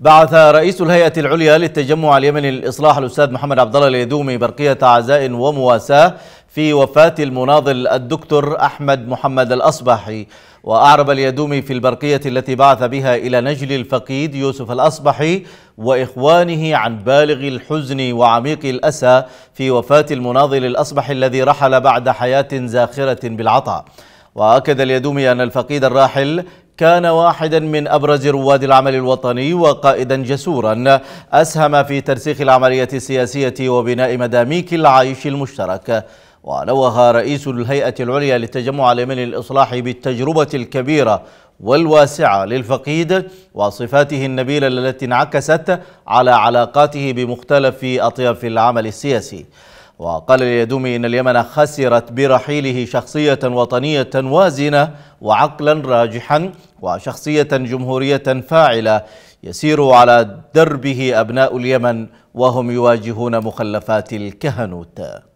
بعث رئيس الهيئة العليا للتجمع اليمني للإصلاح الأستاذ محمد عبد الله اليدومي برقية عزاء ومواساة في وفاة المناضل الدكتور أحمد محمد الأصبحي وأعرب اليدومي في البرقية التي بعث بها إلى نجل الفقيد يوسف الأصبحي وإخوانه عن بالغ الحزن وعميق الأسى في وفاة المناضل الأصبحي الذي رحل بعد حياة زاخرة بالعطاء وأكد اليدومي أن الفقيد الراحل كان واحدا من أبرز رواد العمل الوطني وقائدا جسورا أسهم في ترسيخ العملية السياسية وبناء مداميك العيش المشترك ونوه رئيس الهيئة العليا للتجمع اليمني الاصلاح بالتجربة الكبيرة والواسعة للفقيد وصفاته النبيلة التي انعكست على علاقاته بمختلف أطياف العمل السياسي وقال اليدومي إن اليمن خسرت برحيله شخصية وطنية وازنة وعقلا راجحا وشخصية جمهورية فاعلة يسير على دربه أبناء اليمن وهم يواجهون مخلفات الكهنوت